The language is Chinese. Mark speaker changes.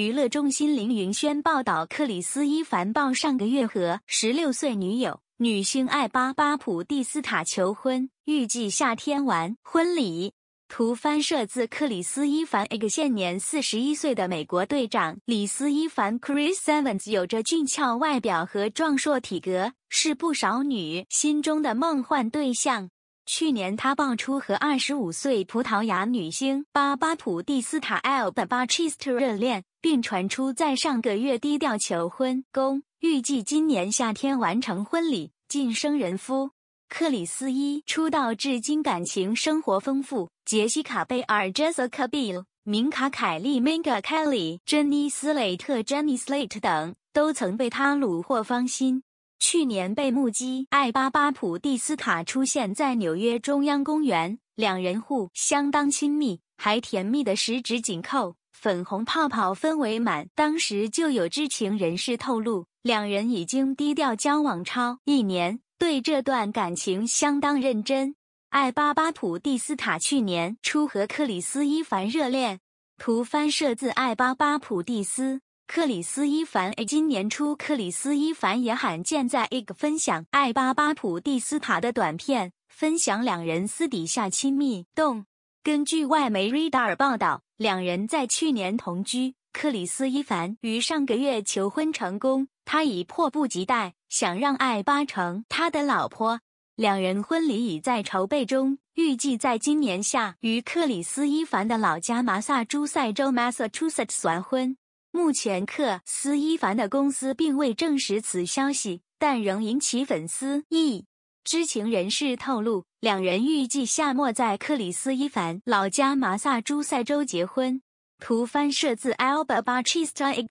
Speaker 1: 娱乐中心凌云轩报道：克里斯·伊凡报上个月和十六岁女友女星艾芭·巴普蒂斯塔求婚，预计夏天完婚礼。图翻摄自克里斯·伊凡。现年四十一岁的美国队长李斯·伊凡 （Chris Evans） 有着俊俏外表和壮硕体格，是不少女心中的梦幻对象。去年，他爆出和25岁葡萄牙女星巴巴普蒂斯塔·埃尔巴 t e r 热恋，并传出在上个月低调求婚，公预计今年夏天完成婚礼，晋升人夫。克里斯一出道至今，感情生活丰富，杰西卡·贝尔 （Jessica Bell）、明卡·凯利 （Minka Kelly）、珍妮·斯雷特 （Jenny Slate） 等都曾被他虏获芳心。去年被目击，艾巴巴普蒂斯塔出现在纽约中央公园，两人互相当亲密，还甜蜜的十指紧扣，粉红泡泡氛围满。当时就有知情人士透露，两人已经低调交往超一年，对这段感情相当认真。艾巴巴普蒂斯塔去年初和克里斯伊凡热恋。图翻摄自艾巴巴普蒂斯。克里斯·伊凡今年初，克里斯·伊凡也罕见在 IG 分享艾巴巴普蒂斯塔的短片，分享两人私底下亲密动。根据外媒 Radar 报道，两人在去年同居，克里斯·伊凡于上个月求婚成功，他已迫不及待想让爱巴成他的老婆。两人婚礼已在筹备中，预计在今年下于克里斯·伊凡的老家马萨诸塞州 Massachusetts 完婚。目前，克斯伊凡的公司并未证实此消息，但仍引起粉丝意。知情人士透露，两人预计夏末在克里斯伊凡老家马萨诸塞州结婚。图翻摄自 a l b a Bachista。